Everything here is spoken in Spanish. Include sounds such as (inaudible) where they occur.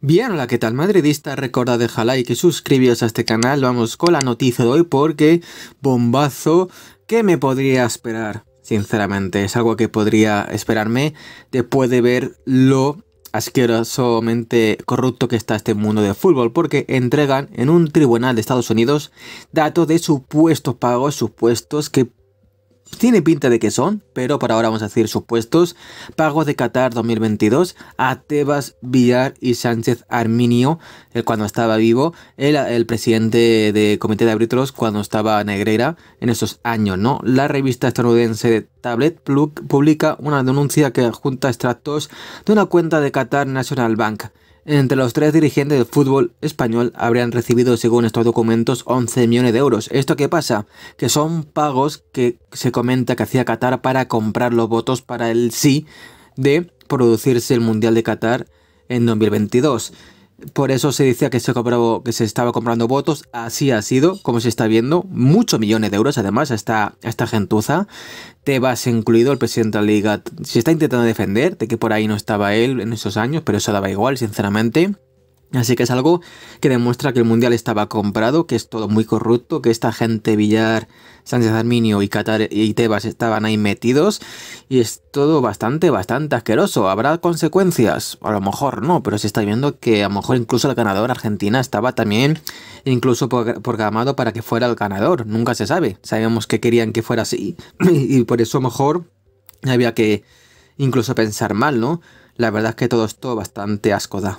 Bien, hola, ¿qué tal madridista? Recuerda dejar like y suscribiros a este canal. Vamos con la noticia de hoy porque bombazo ¿qué me podría esperar, sinceramente. Es algo que podría esperarme después de ver lo asquerosamente corrupto que está este mundo de fútbol porque entregan en un tribunal de Estados Unidos datos de supuestos pagos, supuestos que tiene pinta de que son, pero para ahora vamos a decir supuestos, pagos de Qatar 2022 a Tebas Villar y Sánchez Arminio, el cuando estaba vivo, el, presidente de Comité de Arbitros cuando estaba negrera en esos años, ¿no? La revista estadounidense Tablet publica una denuncia que junta extractos de una cuenta de Qatar National Bank entre los tres dirigentes del fútbol español habrían recibido, según estos documentos, 11 millones de euros. ¿Esto qué pasa? Que son pagos que se comenta que hacía Qatar para comprar los votos para el sí de producirse el Mundial de Qatar en 2022. Por eso se decía que se, que se estaba comprando votos. Así ha sido, como se está viendo. Muchos millones de euros, además, a esta, gentuza. Te gentuza. incluido, el presidente de la liga, se está intentando defender de que por ahí no estaba él en esos años, pero eso daba igual, sinceramente. Así que es algo que demuestra que el Mundial estaba comprado, que es todo muy corrupto, que esta gente Villar, Sánchez Arminio y Qatar y Tebas estaban ahí metidos y es todo bastante, bastante asqueroso. ¿Habrá consecuencias? A lo mejor no, pero se está viendo que a lo mejor incluso el ganador Argentina estaba también incluso programado para que fuera el ganador. Nunca se sabe. Sabemos que querían que fuera así (clears throat) y por eso a lo mejor había que incluso pensar mal, ¿no? La verdad es que todo esto bastante asco da.